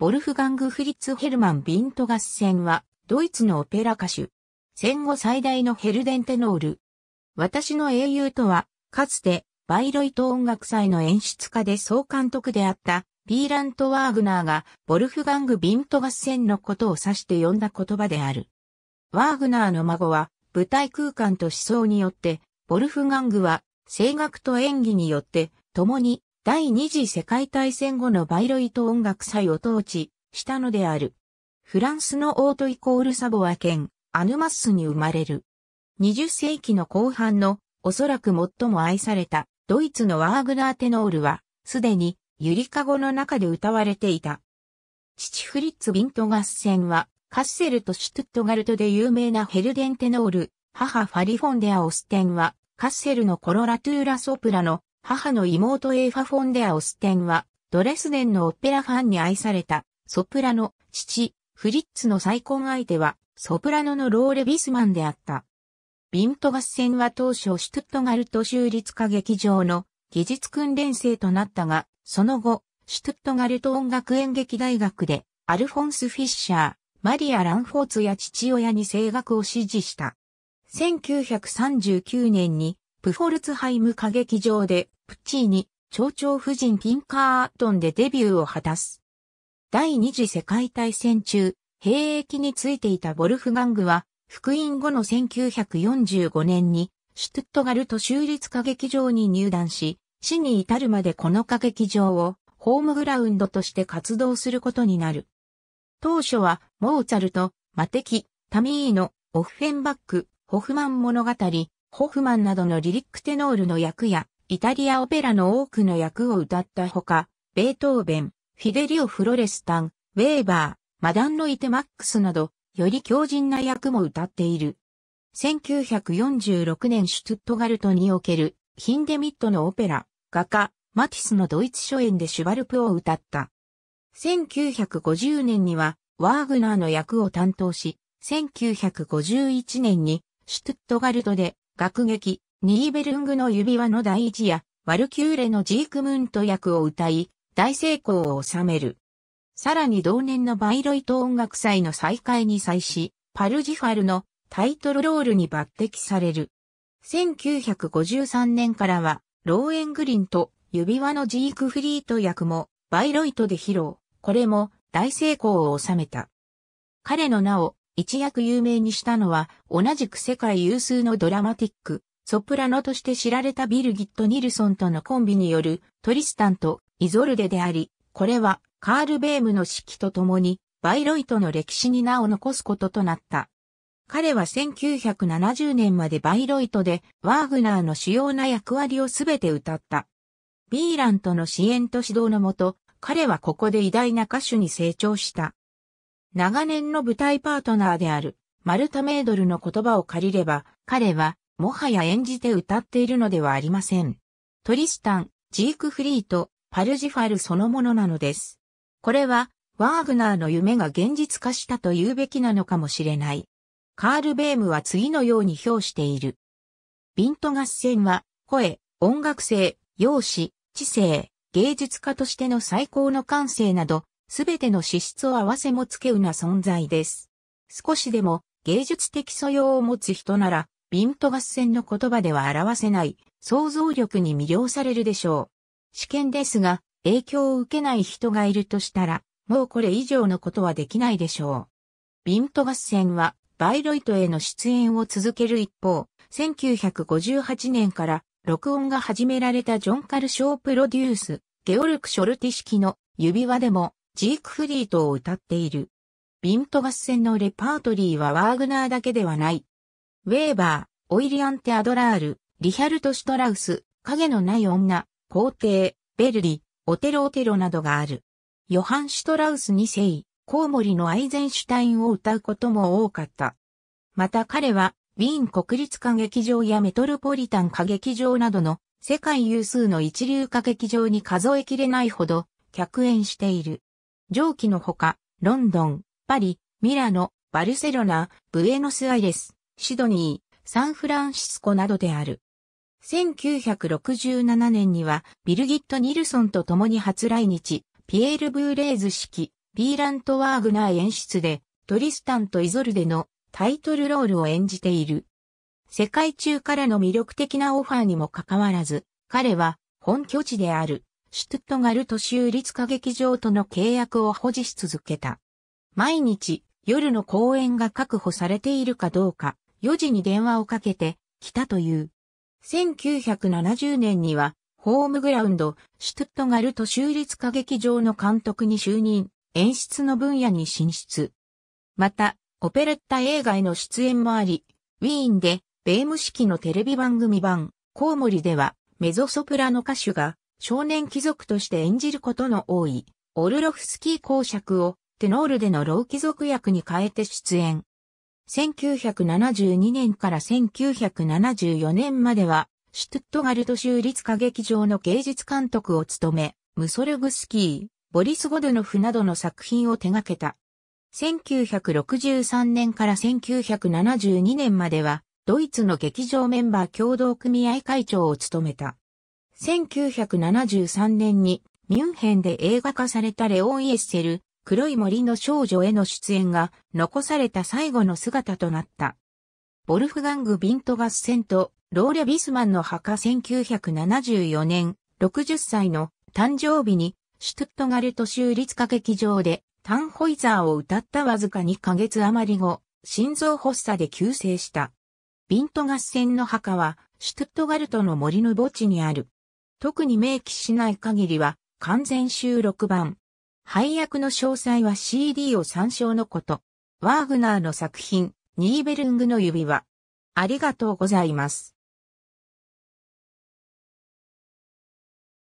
ボルフガング・フリッツ・ヘルマン・ビントガセ戦は、ドイツのオペラ歌手。戦後最大のヘルデンテノール。私の英雄とは、かつて、バイロイト音楽祭の演出家で総監督であった、ピーラント・ワーグナーが、ボルフガング・ビント合戦のことを指して呼んだ言葉である。ワーグナーの孫は、舞台空間と思想によって、ボルフガングは、声楽と演技によって、共に第二次世界大戦後のバイロイト音楽祭を統治したのである。フランスのオートイコールサボア県アヌマッスに生まれる。20世紀の後半のおそらく最も愛されたドイツのワーグナーテノールはすでにゆりかごの中で歌われていた。父フリッツ・ビントガセ戦はカッセルとシュトゥットガルトで有名なヘルデンテノール、母ファリフォンデア・オステンはカッセルのコロラトゥーラソプラの母の妹エーファ・フォンデア・オステンは、ドレスデンのオペラファンに愛された、ソプラノ、父、フリッツの再婚相手は、ソプラノのローレ・ビスマンであった。ビント合戦は当初シュトゥットガルト州立歌劇場の技術訓練生となったが、その後、シュトゥットガルト音楽演劇大学で、アルフォンス・フィッシャー、マリア・ランフォーツや父親に声楽を支持した。1939年にプフォルツハイム歌劇場で、プッチーニ、蝶々夫人ピンカーアトンでデビューを果たす。第二次世界大戦中、兵役についていたボルフガングは、復員後の1945年に、シュトゥットガルト州立歌劇場に入団し、死に至るまでこの歌劇場を、ホームグラウンドとして活動することになる。当初は、モーツァルト、マテキ、タミーノ、オッフェンバック、ホフマン物語、ホフマンなどのリリックテノールの役や、イタリアオペラの多くの役を歌ったほか、ベートーベン、フィデリオ・フロレスタン、ウェーバー、マダンロイテマックスなど、より強靭な役も歌っている。1946年シュトゥットガルトにおけるヒンデミットのオペラ、画家、マティスのドイツ初演でシュバルプを歌った。1950年にはワーグナーの役を担当し、1951年にシュトゥットガルトで楽劇、ニーベルングの指輪の第一や、ワルキューレのジークムント役を歌い、大成功を収める。さらに同年のバイロイト音楽祭の再開に際し、パルジファルのタイトルロールに抜擢される。1953年からは、ローエングリンと指輪のジークフリート役もバイロイトで披露。これも大成功を収めた。彼の名を一躍有名にしたのは、同じく世界有数のドラマティック、ソプラノとして知られたビルギット・ニルソンとのコンビによるトリスタンとイゾルデであり、これはカール・ベームの指揮とともにバイロイトの歴史に名を残すこととなった。彼は1970年までバイロイトでワーグナーの主要な役割をすべて歌った。ビーラントの支援と指導のもと、彼はここで偉大な歌手に成長した。長年の舞台パートナーであるマルタ・メイドルの言葉を借りれば、彼はもはや演じて歌っているのではありません。トリスタン、ジークフリート、パルジファルそのものなのです。これは、ワーグナーの夢が現実化したと言うべきなのかもしれない。カール・ベームは次のように評している。ビント合戦は、声、音楽性、容姿、知性、芸術家としての最高の感性など、すべての資質を合わせ持つけうな存在です。少しでも芸術的素養を持つ人なら、ビント合戦の言葉では表せない想像力に魅了されるでしょう。試験ですが、影響を受けない人がいるとしたら、もうこれ以上のことはできないでしょう。ビント合戦は、バイロイトへの出演を続ける一方、1958年から録音が始められたジョン・カルショープロデュース、ゲオルク・ショルティ式の指輪でもジークフリートを歌っている。ビント合戦のレパートリーはワーグナーだけではない。ウェーバー、オイリアンテ・アドラール、リヒャルト・シュトラウス、影のない女、皇帝、ベルリ、オテロ・オテロなどがある。ヨハン・シュトラウス2世、コウモリのアイゼンシュタインを歌うことも多かった。また彼は、ウィーン国立歌劇場やメトロポリタン歌劇場などの世界有数の一流歌劇場に数えきれないほど客演している。上記のほか、ロンドン、パリ、ミラノ、バルセロナ、ブエノスアイレス、シドニー、サンフランシスコなどである。1967年には、ビルギット・ニルソンと共に初来日、ピエール・ブーレーズ式、ビーラント・ワーグナー演出で、トリスタンとイゾルデのタイトルロールを演じている。世界中からの魅力的なオファーにもかかわらず、彼は本拠地であるシュトゥットガルト州立歌劇場との契約を保持し続けた。毎日、夜の公演が確保されているかどうか、4時に電話をかけて、来たという。1970年には、ホームグラウンド、シュトゥットガルト州立歌劇場の監督に就任、演出の分野に進出。また、オペレッタ映画への出演もあり、ウィーンで、ベーム式のテレビ番組版、コウモリでは、メゾソプラの歌手が、少年貴族として演じることの多い、オルロフスキー公爵をテノールでの老貴族役に変えて出演。1972年から1974年までは、シュトゥットガルト州立歌劇場の芸術監督を務め、ムソルグスキー、ボリス・ゴドノフなどの作品を手掛けた。1963年から1972年までは、ドイツの劇場メンバー共同組合会長を務めた。1973年にミュンヘンで映画化されたレオン・イエッセル、黒い森の少女への出演が残された最後の姿となった。ボルフガング・ビント合戦とローレ・ビスマンの墓1974年60歳の誕生日にシュトゥットガルト州立歌劇場でタンホイザーを歌ったわずか2ヶ月余り後、心臓発作で急逝した。ビント合戦の墓はシュトゥットガルトの森の墓地にある。特に明記しない限りは完全収録版。配役の詳細は CD を参照のこと。ワーグナーの作品、ニーベルングの指輪。ありがとうございます。